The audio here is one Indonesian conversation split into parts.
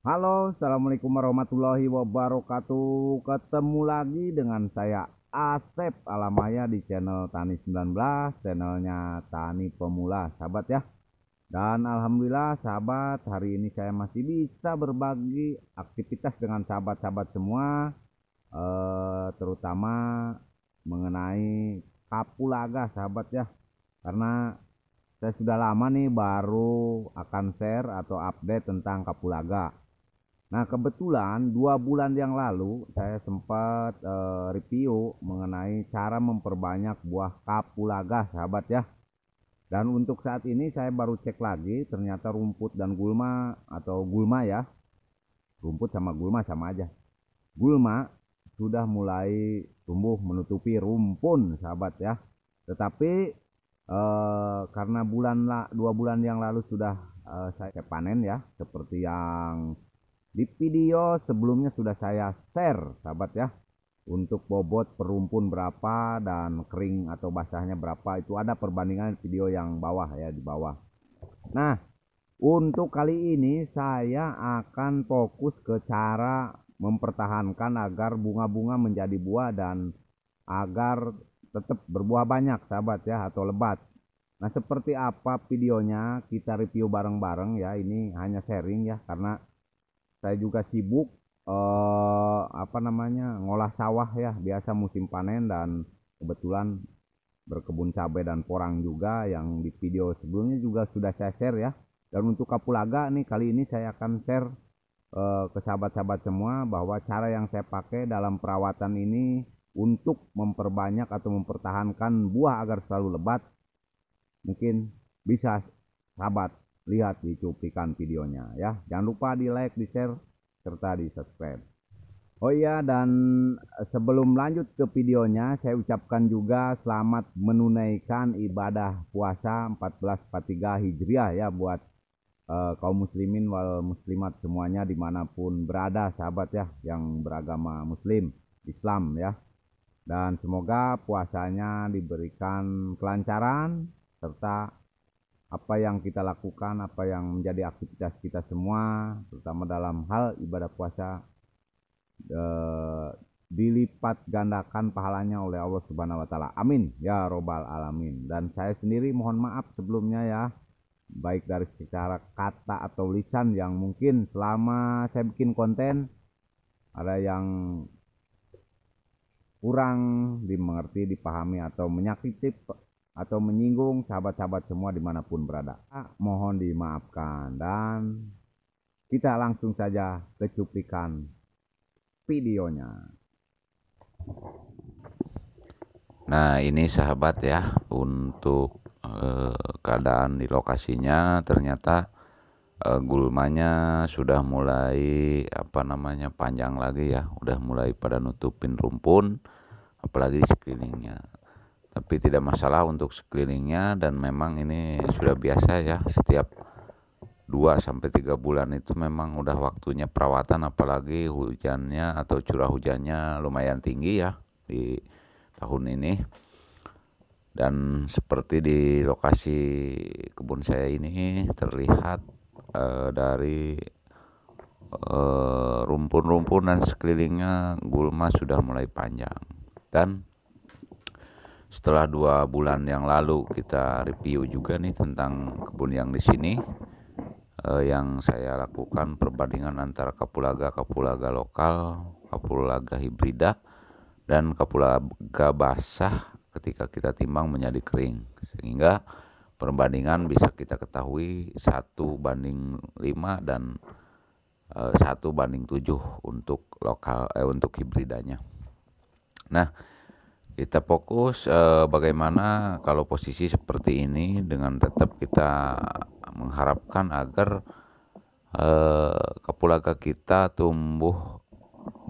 Halo, assalamualaikum warahmatullahi wabarakatuh. Ketemu lagi dengan saya Asep Alamaya di channel Tani 19, channelnya Tani Pemula, sahabat ya. Dan alhamdulillah sahabat, hari ini saya masih bisa berbagi aktivitas dengan sahabat-sahabat semua, eh, terutama mengenai kapulaga sahabat ya. Karena saya sudah lama nih baru akan share atau update tentang kapulaga Nah kebetulan dua bulan yang lalu saya sempat e, review mengenai cara memperbanyak buah kapulaga sahabat ya. Dan untuk saat ini saya baru cek lagi ternyata rumput dan gulma atau gulma ya. Rumput sama gulma sama aja. Gulma sudah mulai tumbuh menutupi rumpun sahabat ya. Tetapi e, karena bulan dua bulan yang lalu sudah e, saya panen ya seperti yang di video sebelumnya sudah saya share, sahabat ya, untuk bobot perumpun berapa dan kering atau basahnya berapa itu ada perbandingan video yang bawah ya di bawah. Nah, untuk kali ini saya akan fokus ke cara mempertahankan agar bunga-bunga menjadi buah dan agar tetap berbuah banyak sahabat ya atau lebat. Nah, seperti apa videonya kita review bareng-bareng ya. Ini hanya sharing ya karena saya juga sibuk eh, apa namanya ngolah sawah ya biasa musim panen dan kebetulan berkebun cabai dan porang juga yang di video sebelumnya juga sudah saya share ya dan untuk kapulaga nih kali ini saya akan share eh, ke sahabat-sahabat semua bahwa cara yang saya pakai dalam perawatan ini untuk memperbanyak atau mempertahankan buah agar selalu lebat mungkin bisa sahabat lihat di cuplikan videonya ya. Jangan lupa di like, di share, serta di subscribe. Oh iya dan sebelum lanjut ke videonya saya ucapkan juga selamat menunaikan ibadah puasa 1443 Hijriah ya buat uh, kaum muslimin wal muslimat semuanya dimanapun berada sahabat ya yang beragama muslim Islam ya dan semoga puasanya diberikan kelancaran serta apa yang kita lakukan, apa yang menjadi aktivitas kita semua, terutama dalam hal ibadah puasa, eh, dilipat gandakan pahalanya oleh Allah Subhanahu wa taala. Amin ya robbal alamin. Dan saya sendiri mohon maaf sebelumnya ya baik dari secara kata atau lisan yang mungkin selama saya bikin konten ada yang kurang dimengerti, dipahami atau menyakiti atau menyinggung sahabat-sahabat semua dimanapun berada. Ah, mohon dimaafkan dan kita langsung saja ke cuplikan videonya. Nah ini sahabat ya untuk eh, keadaan di lokasinya ternyata eh, gulmanya sudah mulai apa namanya panjang lagi ya udah mulai pada nutupin rumpun apalagi sekelilingnya tapi tidak masalah untuk sekelilingnya dan memang ini sudah biasa ya setiap 2 sampai 3 bulan itu memang udah waktunya perawatan apalagi hujannya atau curah hujannya lumayan tinggi ya di tahun ini. Dan seperti di lokasi kebun saya ini terlihat eh, dari eh, rumpun-rumpun dan sekelilingnya gulma sudah mulai panjang dan setelah dua bulan yang lalu kita review juga nih tentang kebun yang di sini eh, yang saya lakukan perbandingan antara kapulaga kapulaga lokal kapulaga hibrida dan kapulaga basah ketika kita timbang menjadi kering sehingga perbandingan bisa kita ketahui satu banding 5 dan eh, satu banding 7 untuk lokal eh, untuk hibridanya. Nah, kita fokus uh, bagaimana kalau posisi seperti ini dengan tetap kita mengharapkan agar uh, eh, kapulaga kita tumbuh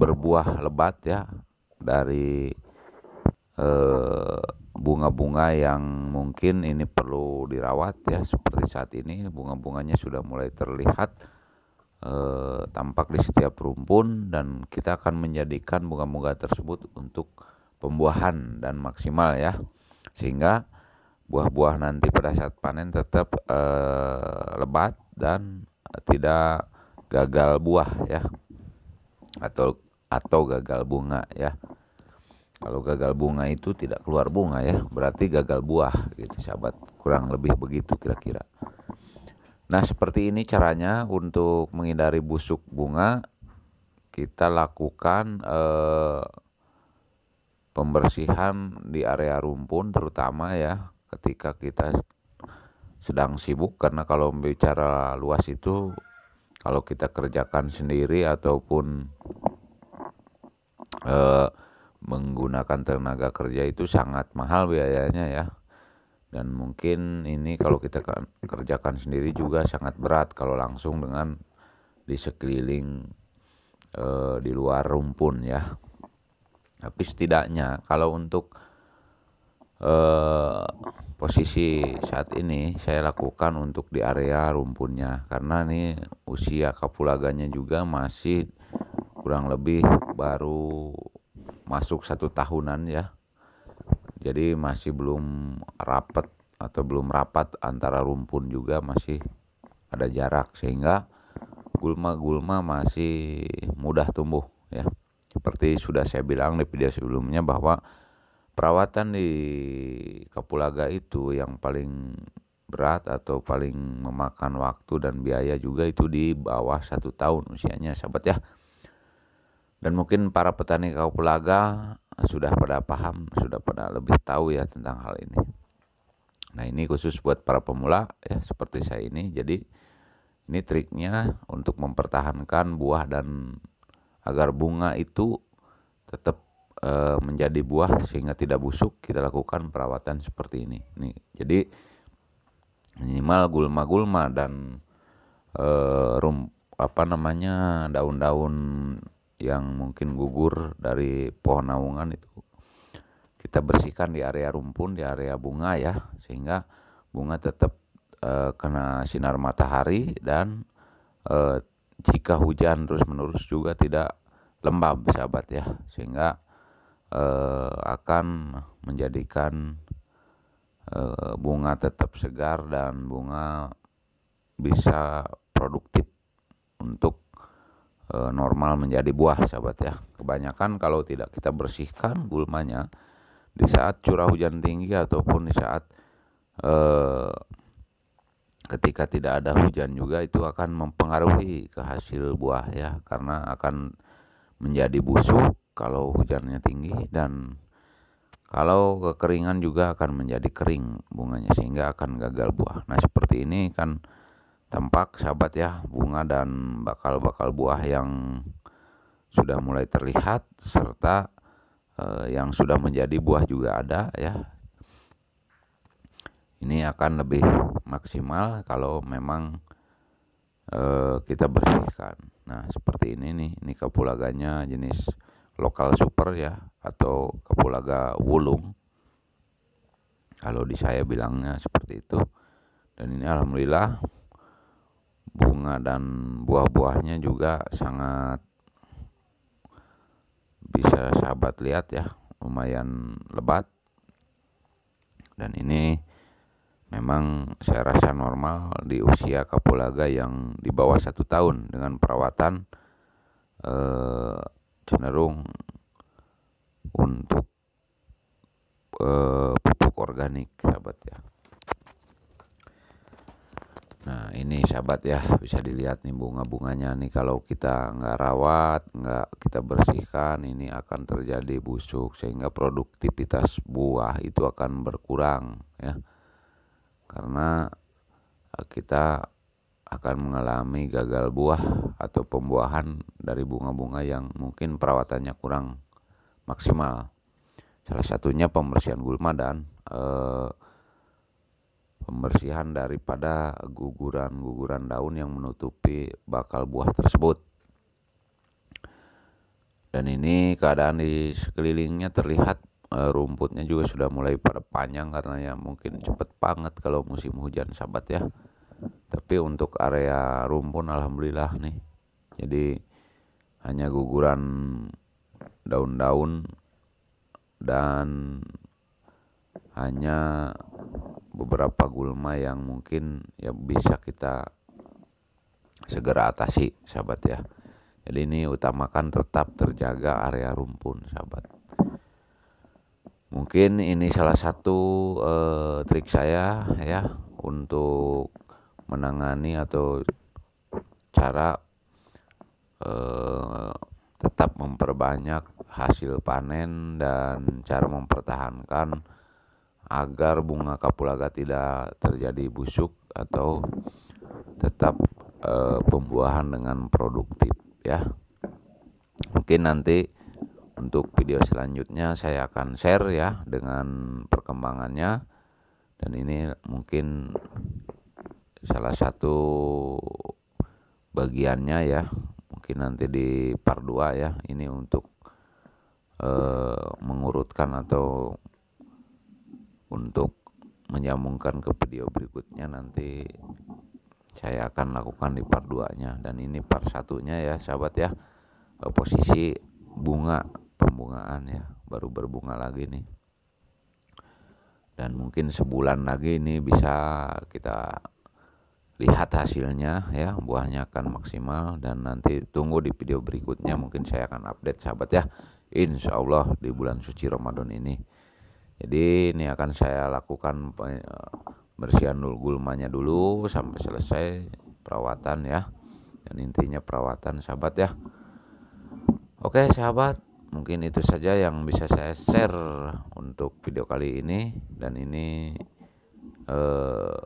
berbuah lebat ya dari bunga eh, bunga-bunga yang mungkin ini perlu dirawat ya seperti saat ini bunga-bunganya sudah mulai terlihat tampak di setiap rumpun dan kita akan menjadikan bunga-bunga tersebut untuk pembuahan dan maksimal ya sehingga buah-buah nanti pada saat panen tetap eh, lebat dan tidak gagal buah ya atau atau gagal bunga ya kalau gagal bunga itu tidak keluar bunga ya berarti gagal buah gitu sahabat kurang lebih begitu kira-kira nah seperti ini caranya untuk menghindari busuk bunga kita lakukan eh, pembersihan di area rumpun terutama ya ketika kita sedang sibuk karena kalau bicara luas itu kalau kita kerjakan sendiri ataupun eh, menggunakan tenaga kerja itu sangat mahal biayanya ya dan mungkin ini kalau kita kan, kerjakan sendiri juga sangat berat kalau langsung dengan di sekeliling eh, di luar rumpun ya tapi setidaknya kalau untuk eh, posisi saat ini saya lakukan untuk di area rumpunnya karena nih usia kapulaganya juga masih kurang lebih baru masuk satu tahunan ya jadi masih belum rapat atau belum rapat antara rumpun juga masih ada jarak sehingga gulma-gulma masih mudah tumbuh seperti sudah saya bilang di video sebelumnya bahwa perawatan di Kapulaga itu yang paling berat atau paling memakan waktu dan biaya juga itu di bawah satu tahun usianya sahabat ya dan mungkin para petani kapulaga sudah pada paham sudah pada lebih tahu ya tentang hal ini nah ini khusus buat para pemula ya seperti saya ini jadi ini triknya untuk mempertahankan buah dan agar bunga itu tetap e, menjadi buah sehingga tidak busuk kita lakukan perawatan seperti ini nih jadi minimal gulma-gulma dan e, rum apa namanya daun-daun yang mungkin gugur dari pohon naungan itu kita bersihkan di area rumpun di area bunga ya sehingga bunga tetap e, kena sinar matahari dan e, jika hujan terus-menerus juga tidak lembab sahabat ya sehingga eh, akan menjadikan eh, bunga tetap segar dan bunga bisa produktif untuk eh, normal menjadi buah sahabat ya kebanyakan kalau tidak kita bersihkan gulmanya di saat curah hujan tinggi ataupun di saat eh, ketika tidak ada hujan juga itu akan mempengaruhi ke hasil buah ya karena akan menjadi busuk kalau hujannya tinggi dan kalau kekeringan juga akan menjadi kering bunganya sehingga akan gagal buah. Nah, seperti ini kan tampak sahabat ya bunga dan bakal-bakal buah yang sudah mulai terlihat serta eh, yang sudah menjadi buah juga ada ya ini akan lebih maksimal kalau memang e, kita bersihkan. Nah, seperti ini nih, ini kapulaganya jenis lokal super ya atau kapulaga wulung. Kalau di saya bilangnya seperti itu. Dan ini alhamdulillah bunga dan buah-buahnya juga sangat bisa sahabat lihat ya, lumayan lebat. Dan ini memang saya rasa normal di usia kapulaga yang di bawah satu tahun dengan perawatan eh, cenderung untuk eh, pupuk organik sahabat ya nah ini sahabat ya bisa dilihat nih bunga-bunganya nih kalau kita nggak rawat nggak kita bersihkan ini akan terjadi busuk sehingga produktivitas buah itu akan berkurang ya karena eh, kita akan mengalami gagal buah atau pembuahan dari bunga-bunga yang mungkin perawatannya kurang maksimal. Salah satunya pembersihan gulma dan eh, pembersihan daripada guguran-guguran daun yang menutupi bakal buah tersebut. Dan ini keadaan di sekelilingnya terlihat Eh, rumputnya juga sudah mulai pada panjang karena ya mungkin cepet banget kalau musim hujan sahabat ya tapi untuk area rumpun alhamdulillah nih jadi hanya guguran daun-daun dan hanya beberapa gulma yang mungkin ya bisa kita segera atasi sahabat ya jadi ini utamakan tetap terjaga area rumpun sahabat mungkin ini salah satu uh, trik saya ya untuk menangani atau cara uh, tetap memperbanyak hasil panen dan cara mempertahankan agar bunga kapulaga tidak terjadi busuk atau tetap uh, pembuahan dengan produktif ya mungkin nanti untuk video selanjutnya saya akan share ya dengan perkembangannya dan ini mungkin salah satu bagiannya ya mungkin nanti di part 2 ya ini untuk eh, mengurutkan atau untuk menyambungkan ke video berikutnya nanti saya akan lakukan di part 2 nya dan ini part satunya ya sahabat ya posisi bunga pembungaan ya baru berbunga lagi nih dan mungkin sebulan lagi ini bisa kita lihat hasilnya ya buahnya akan maksimal dan nanti tunggu di video berikutnya mungkin saya akan update sahabat ya insya Allah di bulan suci Ramadan ini jadi ini akan saya lakukan eh, bersihan gulmanya dulu sampai selesai perawatan ya dan intinya perawatan sahabat ya oke sahabat mungkin itu saja yang bisa saya share untuk video kali ini dan ini eh,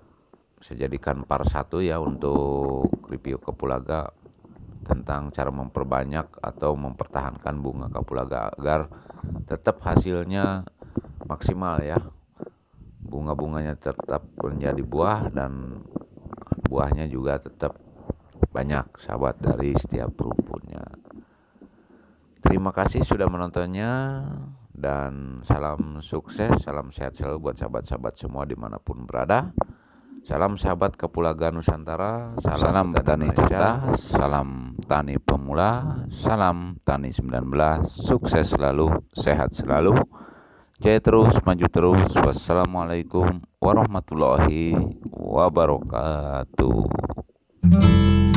saya jadikan part satu ya untuk review kapulaga tentang cara memperbanyak atau mempertahankan bunga kapulaga agar tetap hasilnya maksimal ya bunga-bunganya tetap menjadi buah dan buahnya juga tetap banyak sahabat dari setiap rumputnya Terima kasih sudah menontonnya dan salam sukses, salam sehat selalu buat sahabat-sahabat semua dimanapun berada. Salam sahabat kepulaga Nusantara, salam, salam tani cerdas, salam tani pemula, salam tani 19, sukses selalu, sehat selalu, jaya terus, maju terus, wassalamualaikum warahmatullahi wabarakatuh.